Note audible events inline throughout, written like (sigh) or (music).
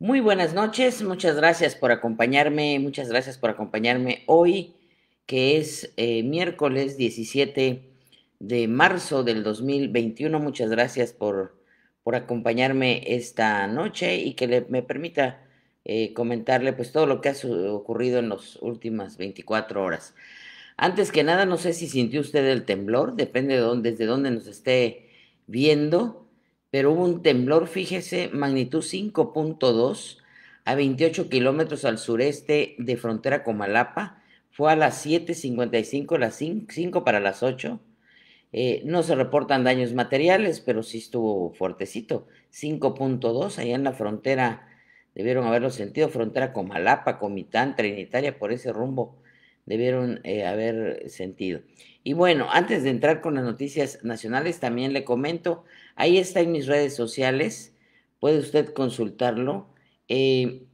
Muy buenas noches, muchas gracias por acompañarme, muchas gracias por acompañarme hoy, que es eh, miércoles 17 de marzo del 2021. Muchas gracias por, por acompañarme esta noche y que me permita eh, comentarle pues todo lo que ha ocurrido en las últimas 24 horas. Antes que nada, no sé si sintió usted el temblor, depende de desde dónde nos esté viendo pero hubo un temblor, fíjese, magnitud 5.2 a 28 kilómetros al sureste de frontera con Malapa. Fue a las 7.55, las 5, para las 8. Eh, no se reportan daños materiales, pero sí estuvo fuertecito. 5.2 allá en la frontera, debieron haberlo sentido, frontera con Malapa, Comitán, Trinitaria, por ese rumbo debieron eh, haber sentido. Y bueno, antes de entrar con las noticias nacionales, también le comento, ahí está en mis redes sociales, puede usted consultarlo. Eh,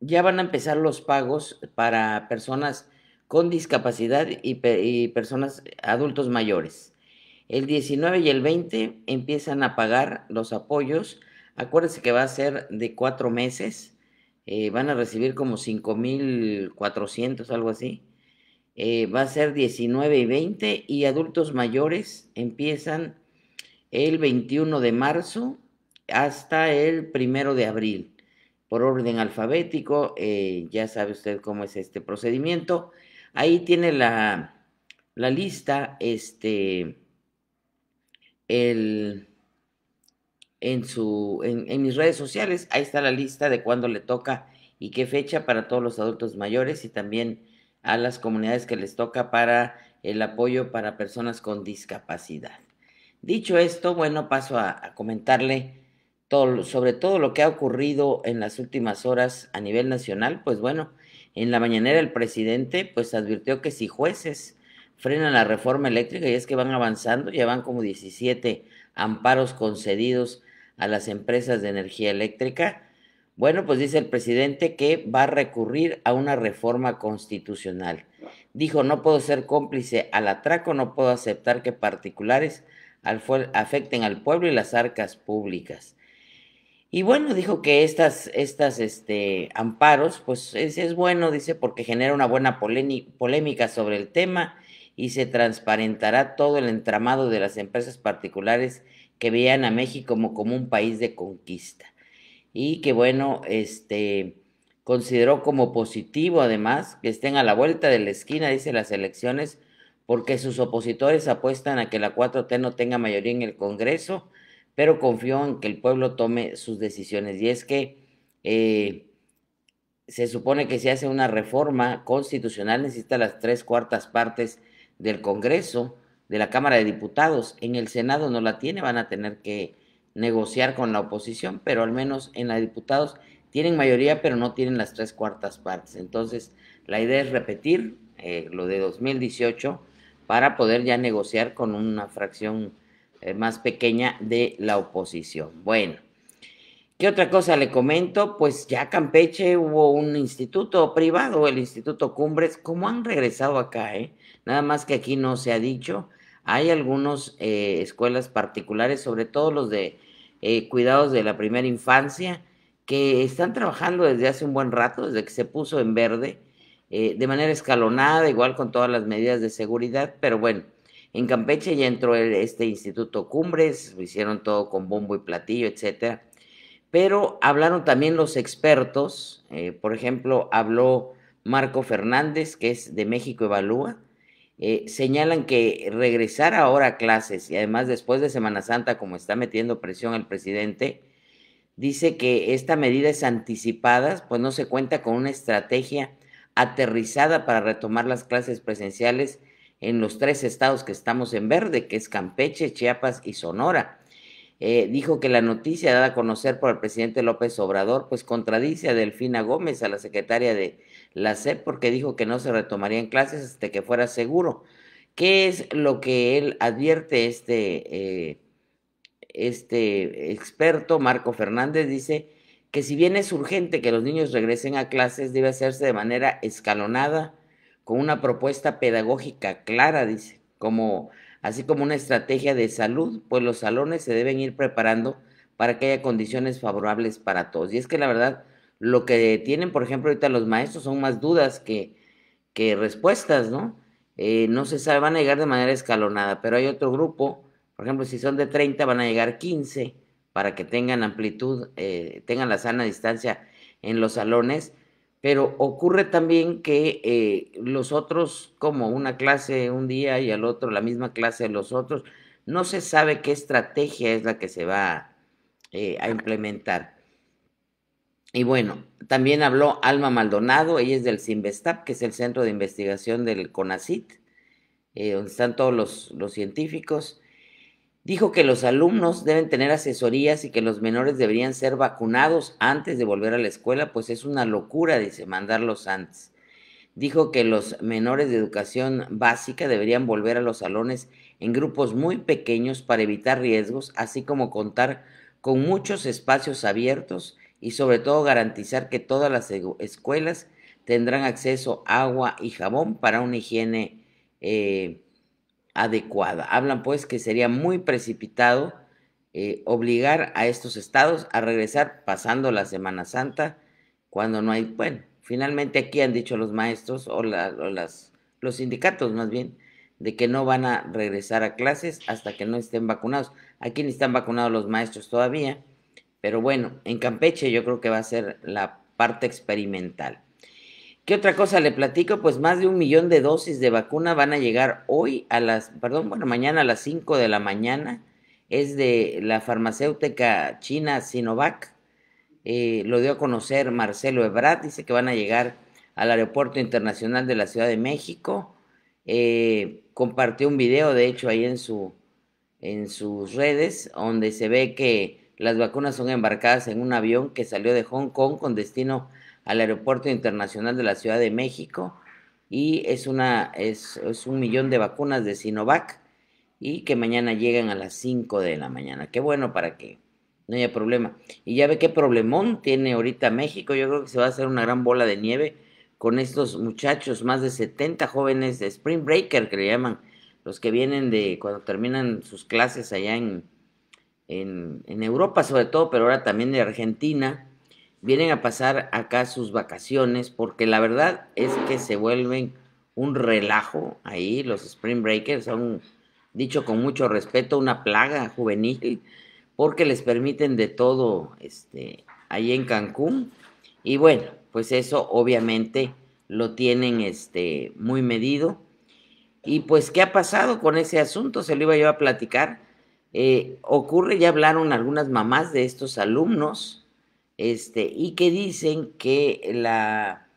ya van a empezar los pagos para personas con discapacidad y, y, personas adultos mayores. El 19 y el 20 empiezan a pagar los apoyos. Acuérdense que va a ser de cuatro meses eh, van a recibir como 5.400, algo así. Eh, va a ser 19 y 20 y adultos mayores empiezan el 21 de marzo hasta el primero de abril. Por orden alfabético, eh, ya sabe usted cómo es este procedimiento. Ahí tiene la, la lista, este, el, en, su, en, mis redes sociales. Ahí está la lista de cuándo le toca y qué fecha para todos los adultos mayores y también a las comunidades que les toca para el apoyo para personas con discapacidad. Dicho esto, bueno, paso a, comentarle todo, sobre todo lo que ha ocurrido en las últimas horas a nivel nacional. Pues bueno, en la mañanera el presidente pues advirtió que si jueces frenan la reforma eléctrica y es que van avanzando, ya van como 17 amparos concedidos a las empresas de energía eléctrica? Bueno, pues dice el presidente que va a recurrir a una reforma constitucional. Dijo, no puedo ser cómplice al atraco, no puedo aceptar que particulares afecten al pueblo y las arcas públicas. Y bueno, dijo que estas, estas este, amparos, pues es, es bueno, dice, porque genera una buena polémica sobre el tema y se transparentará todo el entramado de las empresas particulares que veían a México como, un país de conquista. Y que bueno, este consideró como positivo además que estén a la vuelta de la esquina, dice las elecciones, porque sus opositores apuestan a que la 4T no tenga mayoría en el Congreso, pero confió en que el pueblo tome sus decisiones. Y es que eh, se supone que si hace una reforma constitucional necesita las tres cuartas partes del Congreso, de la Cámara de Diputados. En el Senado no la tiene, van a tener que negociar con la oposición, pero al menos en la diputados tienen mayoría, pero no tienen las tres cuartas partes. Entonces, la idea es repetir eh, lo de 2018 para poder ya negociar con una fracción eh, más pequeña de la oposición. Bueno, ¿qué otra cosa le comento? Pues ya Campeche hubo un instituto privado, el Instituto Cumbres, como han regresado acá? Eh? nada más que aquí no se ha dicho. Hay algunas eh, escuelas particulares, sobre todo los de eh, cuidados de la primera infancia, que están trabajando desde hace un buen rato, desde que se puso en verde, eh, de manera escalonada, igual con todas las medidas de seguridad, pero bueno, en Campeche ya entró este Instituto Cumbres, lo hicieron todo con bombo y platillo, etcétera. Pero hablaron también los expertos, por ejemplo, habló Marco Fernández, que es de México Evalúa, eh, señalan que regresar ahora a clases y además después de Semana Santa, como está metiendo presión el presidente, dice que esta medida es anticipada, pues no se cuenta con una estrategia aterrizada para retomar las clases presenciales en los tres estados que estamos en verde, que es Campeche, Chiapas y Sonora. Eh, dijo que la noticia dada a conocer por el presidente López Obrador, pues contradice a Delfina Gómez, a la secretaria de la SEP porque dijo que no se retomarían clases hasta que fuera seguro. ¿Qué es lo que él advierte este, eh, este experto, Marco Fernández? Dice que si bien es urgente que los niños regresen a clases, debe hacerse de manera escalonada, con una propuesta pedagógica clara, dice, como, así como una estrategia de salud, pues los salones se deben ir preparando para que haya condiciones favorables para todos. Y es que la verdad, lo que tienen, por ejemplo, ahorita los maestros son más dudas que, respuestas, ¿no? Eh, no se sabe, van a llegar de manera escalonada, pero hay otro grupo, por ejemplo, si son de 30, van a llegar 15 para que tengan amplitud, eh, tengan la sana distancia en los salones, pero ocurre también que eh, los otros, como una clase un día y al otro la misma clase de los otros, no se sabe qué estrategia es la que se va a implementar. Y bueno, también habló Alma Maldonado, ella es del CIMBESTAP, que es el centro de investigación del CONACIT, eh, donde están todos los, los científicos. Dijo que los alumnos deben tener asesorías y que los menores deberían ser vacunados antes de volver a la escuela, pues es una locura, dice, mandarlos antes. Dijo que los menores de educación básica deberían volver a los salones en grupos muy pequeños para evitar riesgos, así como contar con muchos espacios abiertos y sobre todo garantizar que todas las escuelas tendrán acceso a agua y jabón para una higiene eh, adecuada. Hablan pues que sería muy precipitado eh, obligar a estos estados a regresar pasando la Semana Santa cuando no hay, bueno, finalmente aquí han dicho los maestros o, las, los sindicatos más bien, de que no van a regresar a clases hasta que no estén vacunados. Aquí ni están vacunados los maestros todavía pero bueno, en Campeche yo creo que va a ser la parte experimental. ¿Qué otra cosa le platico? Pues más de un millón de dosis de vacuna van a llegar hoy a las, perdón, bueno, mañana a las 5 de la mañana. Es de la farmacéutica china Sinovac. Eh, lo dio a conocer Marcelo Ebrard. dice que van a llegar al Aeropuerto Internacional de la Ciudad de México. Eh, compartió un video, de hecho, ahí en, su, en sus redes, donde se ve que las vacunas son embarcadas en un avión que salió de Hong Kong con destino al Aeropuerto Internacional de la Ciudad de México y es, una, es, es un millón de vacunas de Sinovac y que mañana llegan a las 5 de la mañana. Qué bueno para que no haya problema. Y ya ve qué problemón tiene ahorita México. Yo creo que se va a hacer una gran bola de nieve con estos muchachos, más de 70 jóvenes de Spring Breaker que le llaman, los que vienen de cuando terminan sus clases allá en, en, Europa sobre todo, pero ahora también de Argentina, vienen a pasar acá sus vacaciones, porque la verdad es que se vuelven un relajo ahí, los Spring Breakers son, dicho con mucho respeto, una plaga juvenil, porque les permiten de todo este, ahí en Cancún. Y bueno, pues eso obviamente lo tienen este, muy medido. Y pues, ¿qué ha pasado con ese asunto? Se lo iba yo a platicar eh, ocurre, ya hablaron algunas mamás de estos alumnos, este, y que dicen que la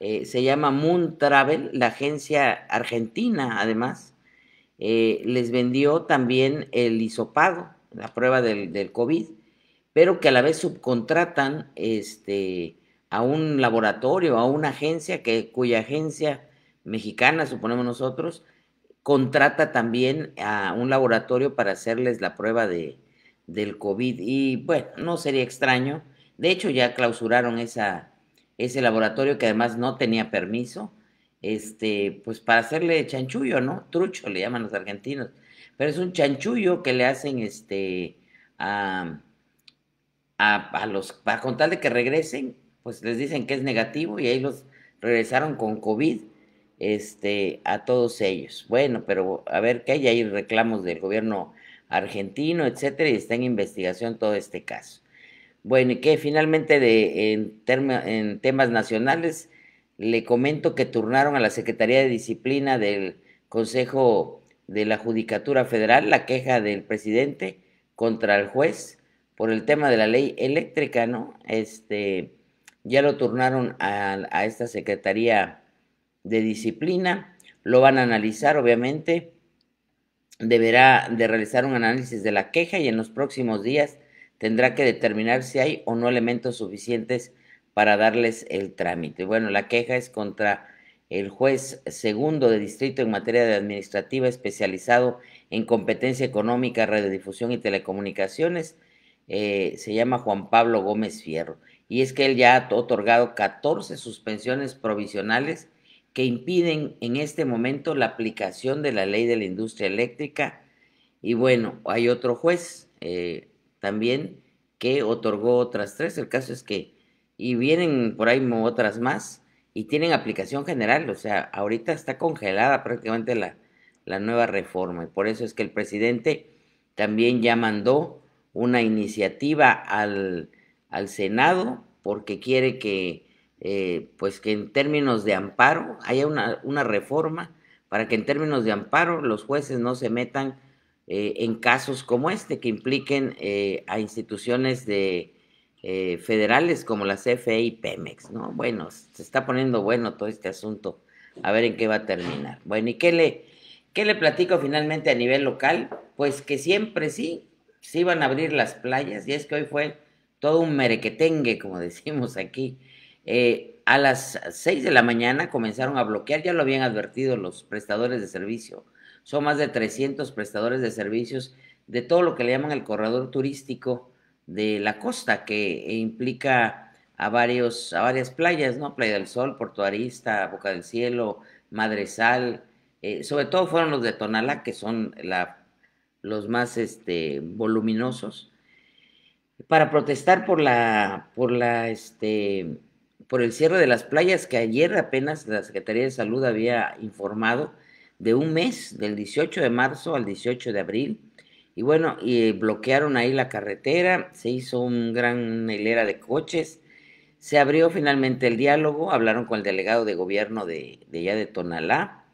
eh, se llama Moon Travel, la agencia argentina, además, eh, les vendió también el isopago, la prueba del, COVID, pero que a la vez subcontratan este, a un laboratorio, a una agencia que, cuya agencia mexicana, suponemos nosotros, contrata también a un laboratorio para hacerles la prueba de, del COVID. Y bueno, no sería extraño. De hecho, ya clausuraron esa, ese laboratorio que además no tenía permiso, este, pues para hacerle chanchullo, ¿no? Trucho le llaman los argentinos. Pero es un chanchullo que le hacen este a, a, a los, para contarle que regresen, pues les dicen que es negativo y ahí los regresaron con COVID este, a todos ellos. Bueno, pero a ver que hay, hay reclamos del gobierno argentino, etcétera, y está en investigación todo este caso. Bueno, y que finalmente de, en, en temas nacionales, le comento que turnaron a la Secretaría de Disciplina del Consejo de la Judicatura Federal la queja del presidente contra el juez por el tema de la ley eléctrica, ¿no? Este, ya lo turnaron a, a esta Secretaría de disciplina, lo van a analizar, obviamente, deberá de realizar un análisis de la queja y en los próximos días tendrá que determinar si hay o no elementos suficientes para darles el trámite. Bueno, la queja es contra el juez segundo de distrito en materia de administrativa especializado en competencia económica, radiodifusión y telecomunicaciones. Eh, se llama Juan Pablo Gómez Fierro. Y es que él ya ha otorgado 14 suspensiones provisionales que impiden en este momento la aplicación de la ley de la industria eléctrica. Y bueno, hay otro juez eh, también que otorgó otras tres. El caso es que, y vienen por ahí otras más, y tienen aplicación general. O sea, ahorita está congelada prácticamente la, la nueva reforma. Y por eso es que el presidente también ya mandó una iniciativa al Senado porque quiere que eh, pues que en términos de amparo haya una, reforma para que en términos de amparo los jueces no se metan eh, en casos como este que impliquen eh, a instituciones de, federales como la CFE y Pemex, ¿no? Bueno, se está poniendo bueno todo este asunto, a ver en qué va a terminar. Bueno, ¿y qué le, qué le platico finalmente a nivel local? Pues que siempre sí, sí van a abrir las playas, y es que hoy fue todo un merequetengue, como (laughs) decimos aquí, eh, a las 6 de la mañana comenzaron a bloquear, ya lo habían advertido los prestadores de servicio. Son más de 300 prestadores de servicios de todo lo que le llaman el corredor turístico de la costa, que eh, implica a, varios, a varias playas, ¿no? Playa del Sol, Puerto Arista, Boca del Cielo, Madresal. Eh, sobre todo fueron los de Tonalá, que son la, los más este, voluminosos, para protestar por la, por la este, por el cierre de las playas que ayer apenas la Secretaría de Salud había informado de un mes, del 18 de marzo al 18 de abril. Y bueno, y bloquearon ahí la carretera, se hizo un gran, hilera de coches, se abrió finalmente el diálogo, hablaron con el delegado de gobierno de, de allá de Tonalá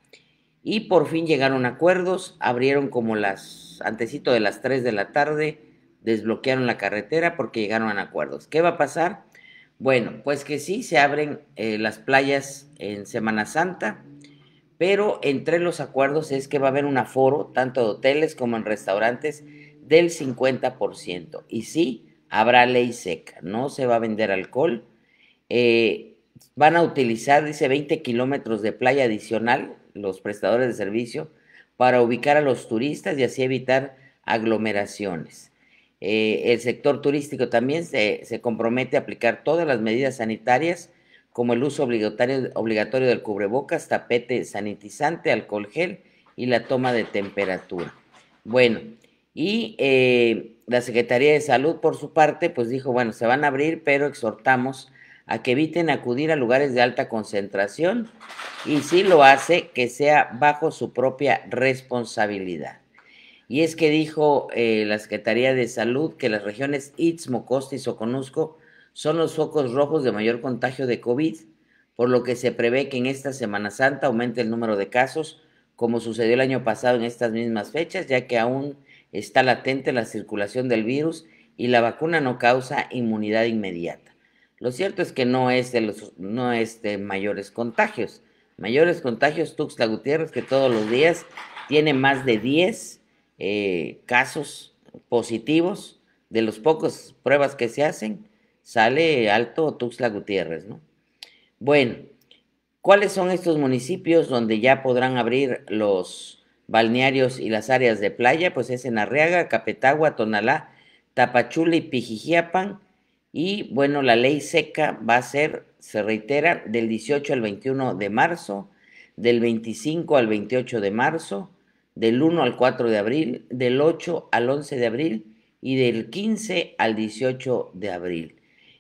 y por fin llegaron a acuerdos, abrieron como las, antecito de las 3 de la tarde, desbloquearon la carretera porque llegaron a acuerdos. ¿Qué va a pasar? Bueno, pues que sí, se abren eh, las playas en Semana Santa, pero entre los acuerdos es que va a haber un aforo, tanto de hoteles como en restaurantes, del 50%. Y sí, habrá ley seca, no se va a vender alcohol. Eh, van a utilizar, dice, 20 kilómetros de playa adicional, los prestadores de servicio, para ubicar a los turistas y así evitar aglomeraciones. Eh, el sector turístico también se, compromete a aplicar todas las medidas sanitarias, como el uso obligatorio, del cubrebocas, tapete sanitizante, alcohol gel y la toma de temperatura. Bueno, y eh, la Secretaría de Salud, por su parte, pues dijo, bueno, se van a abrir, pero exhortamos a que eviten acudir a lugares de alta concentración y si lo hace, que sea bajo su propia responsabilidad. Y es que dijo eh, la Secretaría de Salud que las regiones Istmo, Costa y Soconusco son los focos rojos de mayor contagio de COVID, por lo que se prevé que en esta Semana Santa aumente el número de casos, como sucedió el año pasado en estas mismas fechas, ya que aún está latente la circulación del virus y la vacuna no causa inmunidad inmediata. Lo cierto es que no es de, los, no es de mayores contagios. Mayores contagios Tuxtla Gutiérrez, que todos los días tiene más de 10 eh, casos positivos, de los pocos pruebas que se hacen, sale alto Tuxtla Gutiérrez, ¿no? Bueno, ¿cuáles son estos municipios donde ya podrán abrir los balnearios y las áreas de playa? Pues es en Arriaga, Capetagua, Tonalá, Tapachula y Pijijiapan. Y bueno, la ley seca va a ser, se reitera, del 18 al 21 de marzo, del 25 al 28 de marzo, del 1 al 4 de abril, del 8 al 11 de abril y del 15 al 18 de abril.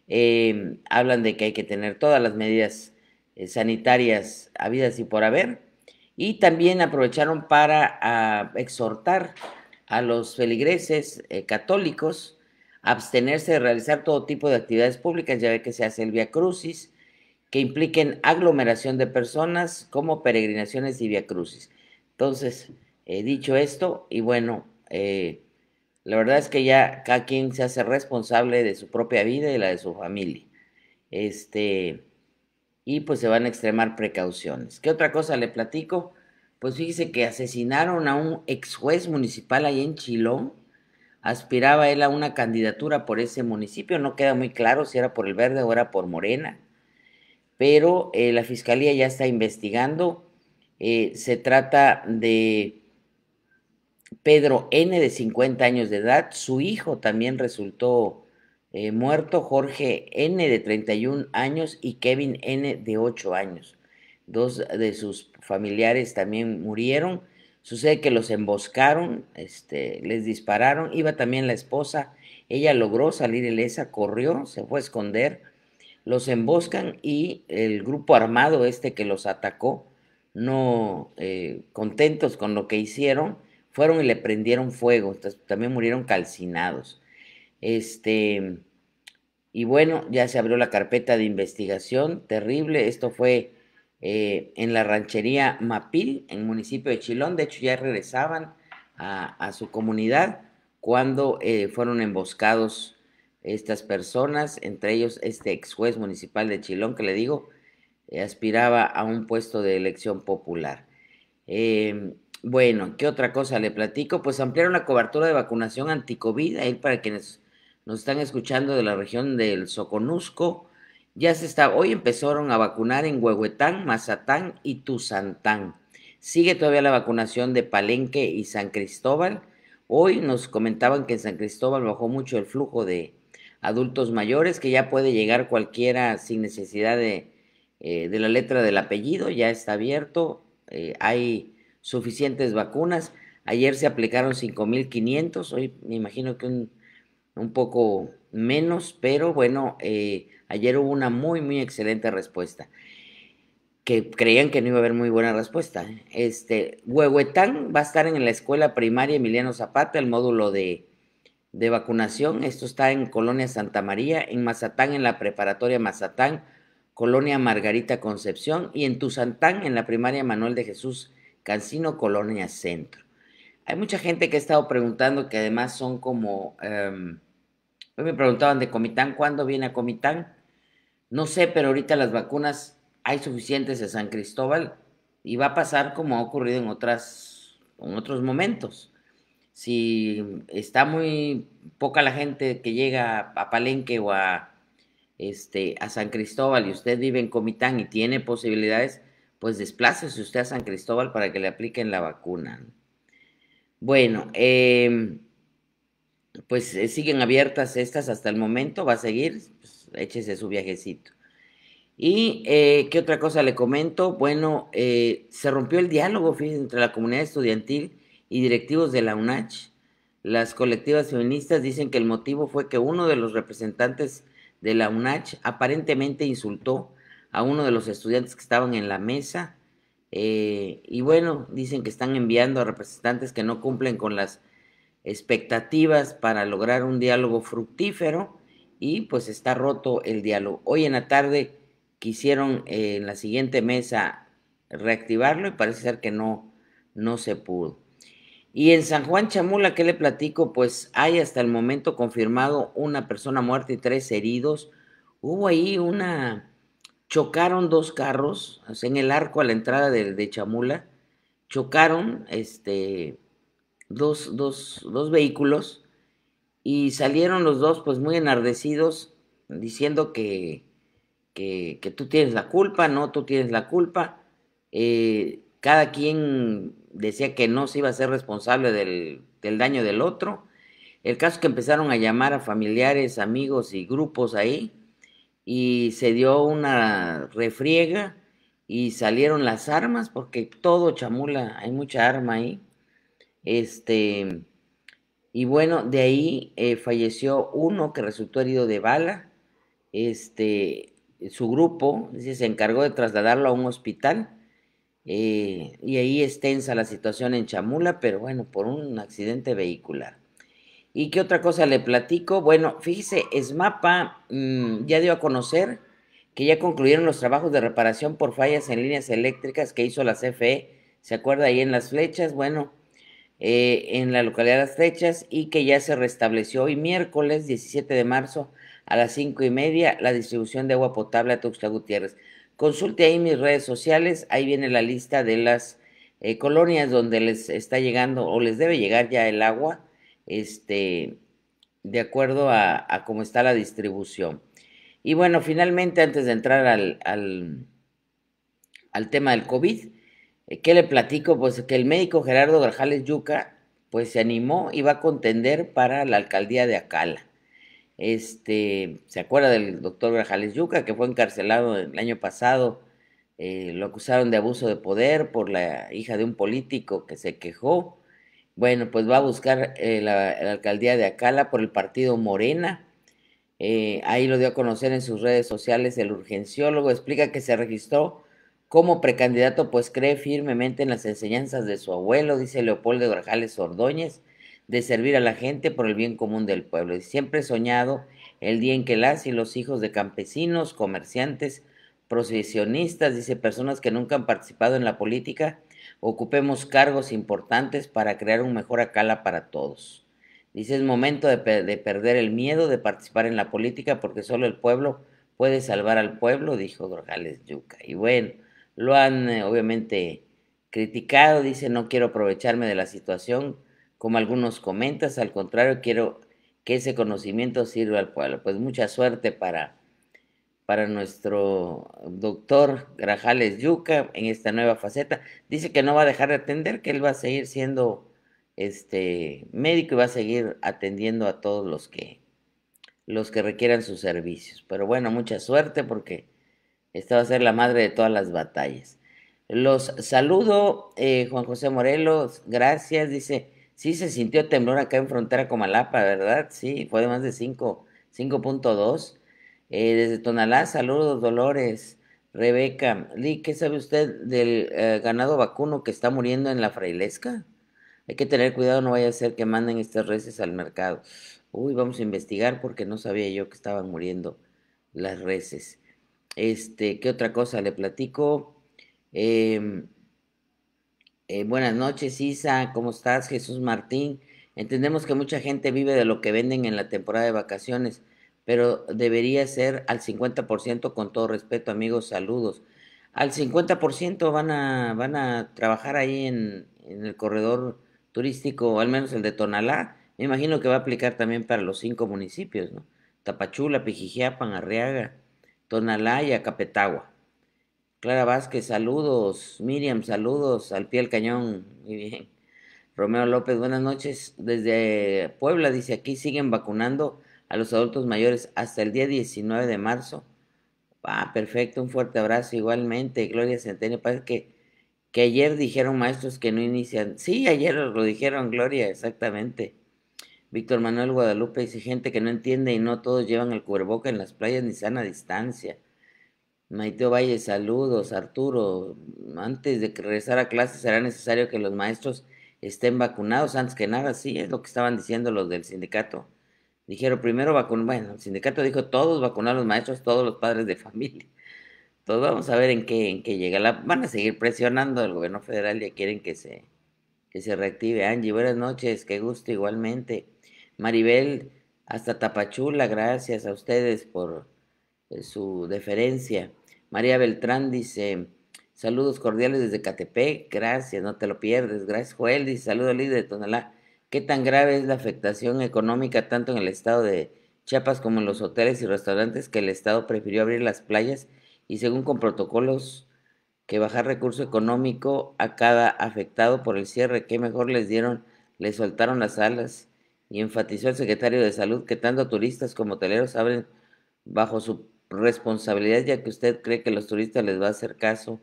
Em, hablan de que hay que tener todas las medidas eh, sanitarias habidas y por haber. Y también aprovecharon para ah, exhortar a los feligreses eh, católicos a abstenerse de realizar todo tipo de actividades públicas, ya ve que se hace el Via Crucis, que impliquen aglomeración de personas como peregrinaciones y Via Crucis. Entonces, eh, dicho esto, y bueno, eh, la verdad es que ya cada quien se hace responsable de su propia vida y la de su familia. Este, y pues se van a extremar precauciones. ¿Qué otra cosa le platico? Pues fíjese que asesinaron a un ex juez municipal ahí en Chilón. Aspiraba él a una candidatura por ese municipio. No queda muy claro si era por el verde o era por Morena. Pero eh, la fiscalía ya está investigando. se trata de Pedro N de 50 años de edad, su hijo también resultó eh, muerto, Jorge N de 31 años y Kevin N de 8 años. Dos de sus familiares también murieron. Sucede que los emboscaron, este, les dispararon, iba también la esposa, ella logró salir ilesa, corrió, se fue a esconder, los emboscan y el grupo armado este que los atacó, no eh, contentos con lo que hicieron, fueron y le prendieron fuego, también murieron calcinados. Este, y bueno, ya se abrió la carpeta de investigación, terrible, esto fue eh, en la ranchería Mapil, en el municipio de Chilón, de hecho ya regresaban a, su comunidad cuando eh, fueron emboscados estas personas, entre ellos este ex juez municipal de Chilón, que le digo, eh, aspiraba a un puesto de elección popular. Bueno, ¿qué otra cosa le platico? Pues ampliaron la cobertura de vacunación anticovid, ahí para quienes nos están escuchando de la región del Soconusco. Ya se está, hoy empezaron a vacunar en Huehuetán, Mazatán y Tuzantán. Sigue todavía la vacunación de Palenque y San Cristóbal. Hoy nos comentaban que en San Cristóbal bajó mucho el flujo de adultos mayores, que ya puede llegar cualquiera sin necesidad de, eh, de la letra del apellido, ya está abierto. Eh, hay suficientes vacunas. Ayer se aplicaron 5.500, hoy me imagino que un, poco menos, pero bueno, eh, ayer hubo una muy, muy excelente respuesta, que creían que no iba a haber muy buena respuesta. Este, Huehuetán va a estar en la escuela primaria Emiliano Zapata, el módulo de, de vacunación, esto está en Colonia Santa María, en Mazatán, en la preparatoria Mazatán, Colonia Margarita Concepción, y en Tuzantán, en la primaria Manuel de Jesús Cancino Colonia Centro. Hay mucha gente que ha estado preguntando que además son como... Em, me preguntaban de Comitán, ¿cuándo viene a Comitán? No sé, pero ahorita las vacunas hay suficientes en San Cristóbal y va a pasar como ha ocurrido en, otras, en otros momentos. Si está muy poca la gente que llega a Palenque o este, a San Cristóbal y usted vive en Comitán y tiene posibilidades, pues desplácese usted a San Cristóbal para que le apliquen la vacuna. Bueno, em, pues eh, siguen abiertas estas hasta el momento, va a seguir, pues, échese su viajecito. ¿Y eh, qué otra cosa le comento? Bueno, eh, se rompió el diálogo entre la comunidad estudiantil y directivos de la UNACH. Las colectivas feministas dicen que el motivo fue que uno de los representantes de la UNACH aparentemente insultó a uno de los estudiantes que estaban en la mesa. Eh, y bueno, dicen que están enviando a representantes que no cumplen con las expectativas para lograr un diálogo fructífero y pues está roto el diálogo. Hoy en la tarde quisieron eh, en la siguiente mesa reactivarlo y parece ser que no, no se pudo. Y en San Juan Chamula, ¿qué le platico? Pues hay hasta el momento confirmado una persona muerta y tres heridos. Hubo ahí una chocaron dos carros en el arco a la entrada de, Chamula, chocaron este, dos, dos, dos, vehículos y salieron los dos pues muy enardecidos diciendo que, que, tú tienes la culpa, no, tú tienes la culpa. Eh, cada quien decía que no se iba a ser responsable del, del daño del otro. El caso es que empezaron a llamar a familiares, amigos y grupos ahí y se dio una refriega y salieron las armas, porque todo chamula, hay mucha arma ahí. Este, y bueno, de ahí eh, falleció uno que resultó herido de bala. Este, su grupo se encargó de trasladarlo a un hospital. Eh, y ahí es tensa la situación en Chamula, pero bueno, por un accidente vehicular. ¿Y qué otra cosa le platico? Bueno, fíjese, ESMAPA mm, ya dio a conocer que ya concluyeron los trabajos de reparación por fallas en líneas eléctricas que hizo la CFE, ¿se acuerda ahí en las flechas? Bueno, eh, en la localidad de las flechas y que ya se restableció hoy miércoles 17 de marzo a las 5 y media la distribución de agua potable a Tuxtla Gutiérrez. Consulte ahí mis redes sociales, ahí viene la lista de las eh, colonias donde les está llegando o les debe llegar ya el agua este, de acuerdo a, cómo está la distribución. Y bueno, finalmente, antes de entrar al, al, al tema del COVID, eh, ¿qué le platico? Pues que el médico Gerardo Garjales Yuca, pues se animó y va a contender para la alcaldía de Acala. Este, ¿se acuerda del doctor Garjales Yuca que fue encarcelado el año pasado? Eh, lo acusaron de abuso de poder por la hija de un político que se quejó bueno, pues va a buscar eh, la, alcaldía de Acala por el partido Morena. Eh, ahí lo dio a conocer en sus redes sociales el urgenciólogo. Explica que se registró como precandidato, pues cree firmemente en las enseñanzas de su abuelo, dice Leopoldo Grajales Ordóñez, de servir a la gente por el bien común del pueblo. Y siempre he soñado el día en que las y los hijos de campesinos, comerciantes, procesionistas, dice personas que nunca han participado en la política, ocupemos cargos importantes para crear un mejor acala para todos. Dice, es momento de, perder el miedo de participar en la política porque solo el pueblo puede salvar al pueblo, dijo Gorjales Yuca. Y bueno, lo han eh, obviamente criticado, dice, no quiero aprovecharme de la situación, como algunos comentas, al contrario, quiero que ese conocimiento sirva al pueblo. Pues mucha suerte para para nuestro doctor Grajales Yuca en esta nueva faceta. Dice que no va a dejar de atender, que él va a seguir siendo este médico y va a seguir atendiendo a todos los que los que requieran sus servicios. Pero bueno, mucha suerte porque esta va a ser la madre de todas las batallas. Los saludo, eh, Juan José Morelos, gracias. Dice, sí se sintió temblor acá en frontera Comalapa, ¿verdad? Sí, fue de más de 5.2. Eh, desde Tonalá, saludos, Dolores. Rebeca, Lee, ¿qué sabe usted del eh, ganado vacuno que está muriendo en la frailesca? Hay que tener cuidado, no vaya a ser que manden estas reses al mercado. Uy, vamos a investigar porque no sabía yo que estaban muriendo las reses. Este, ¿qué otra cosa le platico? Em, eh, buenas noches, Isa, ¿cómo estás? Jesús Martín. Entendemos que mucha gente vive de lo que venden en la temporada de vacaciones pero debería ser al 50% con todo respeto, amigos, saludos. Al 50% van a, van a trabajar ahí en, el corredor turístico, al menos el de Tonalá. Me imagino que va a aplicar también para los cinco municipios, ¿no? Tapachula, Pijijiapan, Arriaga, Tonalá y Acapetagua. Clara Vázquez, saludos. Miriam, saludos. Al pie del cañón, muy bien. Romeo López, buenas noches. Desde Puebla, dice aquí, siguen vacunando a los adultos mayores hasta el día 19 de marzo. Ah, perfecto, un fuerte abrazo igualmente, Gloria Centeno, Parece que, que ayer dijeron maestros que no inician. Sí, ayer lo dijeron, Gloria, exactamente. Víctor Manuel Guadalupe dice gente que no entiende y no todos llevan el cubreboca en las playas ni sana distancia. Maiteo Valle, saludos, Arturo. Antes de regresar a clase será necesario que los maestros estén vacunados. Antes que nada, sí, es lo que estaban diciendo los del sindicato Dijeron primero vacunar, bueno, el sindicato dijo todos vacunar a los maestros, todos los padres de familia. todos (laughs) pues vamos a ver en qué, en qué llega. La, van a seguir presionando al gobierno federal, ya quieren que se, se reactive. Angie, buenas noches, qué gusto igualmente. Maribel, hasta Tapachula, gracias a ustedes por eh, su deferencia. María Beltrán dice, saludos cordiales desde Catepec, gracias, no te lo pierdes. Gracias, Joel, dice, saludos líder de Tonalá. ¿Qué tan grave es la afectación económica tanto en el estado de Chiapas como en los hoteles y restaurantes que el estado prefirió abrir las playas y según con protocolos que bajar recurso económico a cada afectado por el cierre? ¿Qué mejor les dieron? Les soltaron las alas y enfatizó el secretario de salud que tanto turistas como hoteleros abren bajo su responsabilidad ya que usted cree que los turistas les va a hacer caso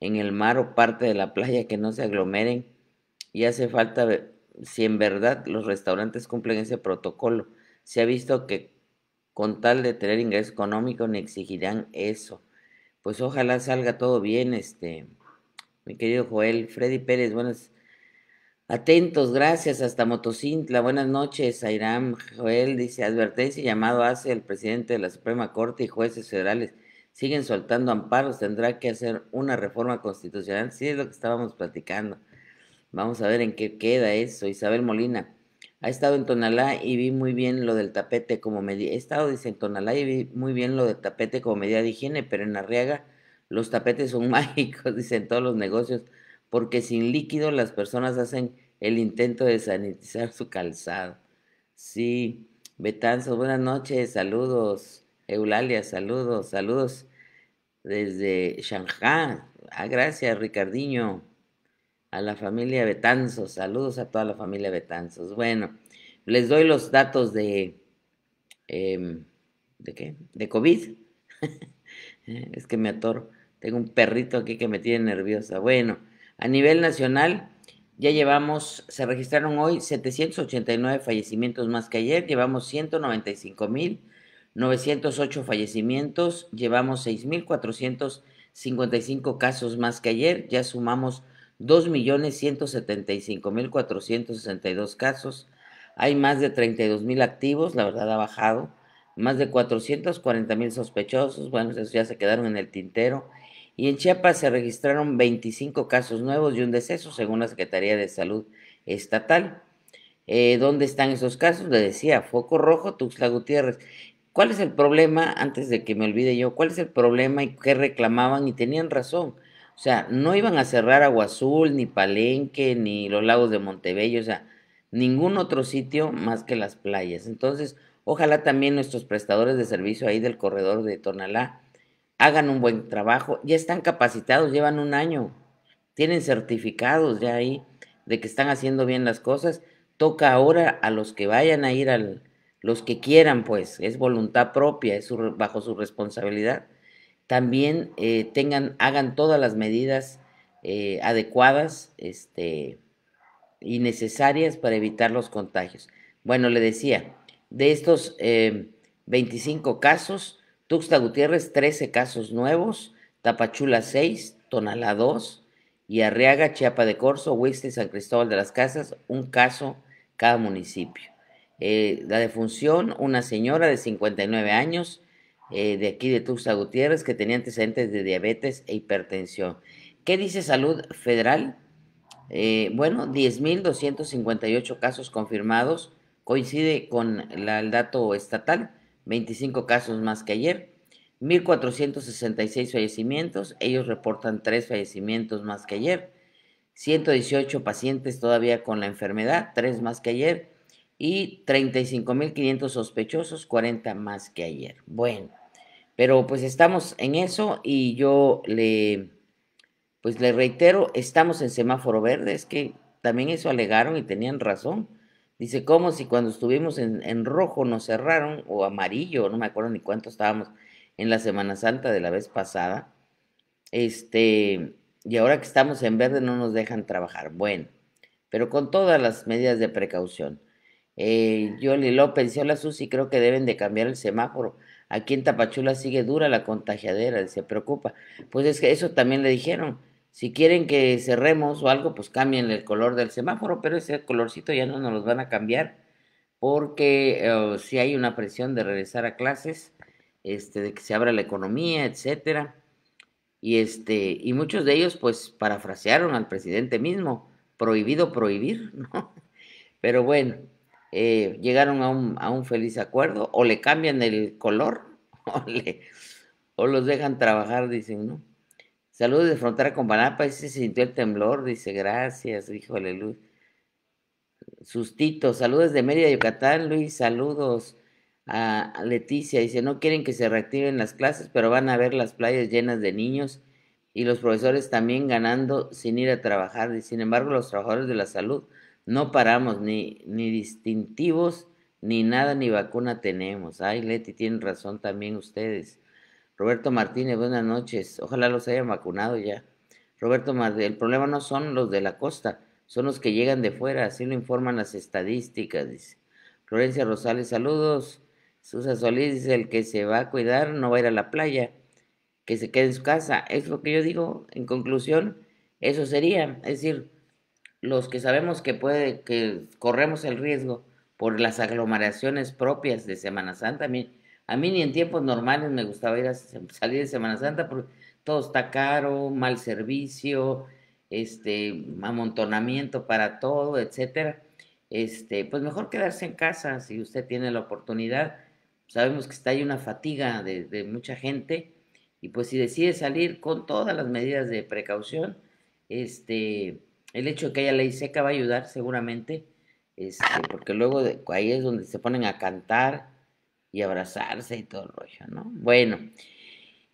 en el mar o parte de la playa que no se aglomeren y hace falta si en verdad los restaurantes cumplen ese protocolo. Se ha visto que con tal de tener ingreso económico ni exigirán eso. Pues ojalá salga todo bien, este, mi querido Joel. Freddy Pérez, buenas. Atentos, gracias. Hasta Motocintla. Buenas noches, Airam. Joel dice, advertencia llamado hace el presidente de la Suprema Corte y jueces federales. Siguen soltando amparos, tendrá que hacer una reforma constitucional. Sí, es lo que estábamos platicando Vamos a ver en qué queda eso. Isabel Molina. Ha estado en Tonalá y vi muy bien lo del tapete como medida. He estado, dice, en Tonalá y vi muy bien lo del tapete como medida de higiene, pero en Arriaga los tapetes son (laughs) mágicos, dicen todos los negocios, porque sin líquido las personas hacen el intento de sanitizar su calzado. Sí, Betanzo, buenas noches, saludos. Eulalia, saludos, saludos desde Shanghai. Ah, gracias, Ricardiño a la familia Betanzos. Saludos a toda la familia Betanzos. Bueno, les doy los datos de. Em, ¿De qué? De COVID. (laughs) es que me atoro. Tengo un perrito aquí que me tiene nerviosa. Bueno, a nivel nacional, ya llevamos, se registraron hoy 789 fallecimientos más que ayer. Llevamos 195 mil. fallecimientos, llevamos 6.455 casos más que ayer, ya sumamos 2.175.462 casos. Hay más de 32.000 activos, la verdad ha bajado. Más de 440.000 sospechosos, bueno, esos ya se quedaron en el tintero. Y en Chiapas se registraron 25 casos nuevos y un deceso, según la Secretaría de Salud Estatal. Eh, ¿Dónde están esos casos? Le decía, Foco Rojo, Tuxtla Gutiérrez. ¿Cuál es el problema, antes de que me olvide yo, cuál es el problema y qué reclamaban? Y tenían razón. O sea, no iban a cerrar Agua Azul, ni Palenque, ni los lagos de Montebello, o sea, ningún otro sitio más que las playas. Entonces, ojalá también nuestros prestadores de servicio ahí del corredor de Tonalá hagan un buen trabajo. Ya están capacitados, llevan un año, tienen certificados ya ahí de que están haciendo bien las cosas. Toca ahora a los que vayan a ir al, los que quieran, pues, es voluntad propia, es bajo su responsabilidad también eh, tengan, hagan todas las medidas eh, adecuadas este, y necesarias para evitar los contagios. Bueno, le decía, de estos 25 eh, casos, Tuxta Gutiérrez 13 casos nuevos, Tapachula 6, Tonalá 2 y Arriaga, Chiapa de Corzo, Huiste y San Cristóbal de las Casas, un caso cada municipio. la defunción, una señora de 59 años, eh, de aquí de Tuxtla Gutiérrez que tenía antecedentes de diabetes e hipertensión. ¿Qué dice Salud Federal? Eh, bueno, 10.258 casos confirmados, coincide con el dato estatal, 25 casos más que ayer, 1.466 fallecimientos, ellos reportan 3 fallecimientos más que ayer, 118 pacientes todavía con la enfermedad, 3 más que ayer, y 35.500 sospechosos, 40 más que ayer. Bueno, pero pues estamos en eso y yo le, pues le reitero, estamos en semáforo verde, es que también eso alegaron y tenían razón. Dice, ¿cómo si cuando estuvimos en, en rojo nos cerraron o amarillo, no me acuerdo ni cuánto estábamos en la Semana Santa de la vez pasada? Este, y ahora que estamos en verde no nos dejan trabajar. Bueno, pero con todas las medidas de precaución. Eh, pensé López, hola Susi, creo que deben de cambiar el semáforo Aquí en Tapachula sigue dura la contagiadera, se preocupa. Pues es que eso también le dijeron. Si quieren que cerremos o algo, pues cambien el color del semáforo, pero ese colorcito ya no nos los van a cambiar, porque eh, si hay una presión de regresar a clases, este, de que se abra la economía, etcétera. Y este, y muchos de ellos, pues, parafrasearon al presidente mismo, prohibido prohibir, (laughs) ¿no? Pero bueno, eh, llegaron a un, feliz acuerdo, o le cambian el color, (laughs) o, los dejan trabajar, dicen, ¿no? Saludos de frontera con Panapa, y se sintió el temblor, dice, gracias, hijo Luis. Sustito, saludos de Mérida, Yucatán, Luis, saludos a Leticia, dice, no quieren que se reactiven las clases, pero van a ver las playas llenas de niños y los profesores también ganando sin ir a trabajar, y sin embargo los trabajadores de la salud no paramos, ni, ni distintivos, ni nada, ni vacuna tenemos. Ay, Leti, tienen razón también ustedes. Roberto Martínez, buenas noches. Ojalá los hayan vacunado ya. Roberto Martínez, el problema no son los de la costa, son los que llegan de fuera, así lo informan las estadísticas, dice. Florencia Rosales, saludos. Susa Solís dice, el que se va a cuidar no va a ir a la playa, que se quede en su casa. Es lo que yo digo, en conclusión, eso sería. Es decir, los que sabemos que puede, que corremos el riesgo por las aglomeraciones propias de Semana Santa, a mí, a mí ni en tiempos normales me gustaba ir a salir de Semana Santa porque todo está caro, mal servicio, este, amontonamiento para todo, etcétera. Este, pues mejor quedarse en casa si usted tiene la oportunidad. Sabemos que está ahí una fatiga de, de mucha gente y pues si decide salir con todas las medidas de precaución, este, el hecho de que haya ley seca va a ayudar seguramente, este, porque luego ahí es donde se ponen a cantar y abrazarse y todo el rollo, ¿no? Bueno,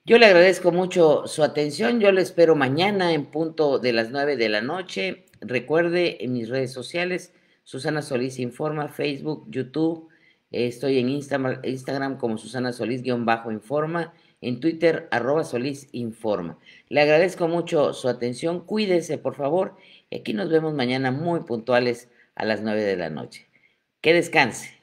yo le agradezco mucho su atención, yo le espero mañana en punto de las nueve de la noche. Recuerde en mis redes sociales, Susana Solís Informa, Facebook, YouTube, estoy en Instagram, Instagram como Susana Solís-Informa, en Twitter arroba Solís Informa. Le agradezco mucho su atención, cuídese por favor y aquí nos vemos mañana muy puntuales a las 9 de la noche. Que descanse.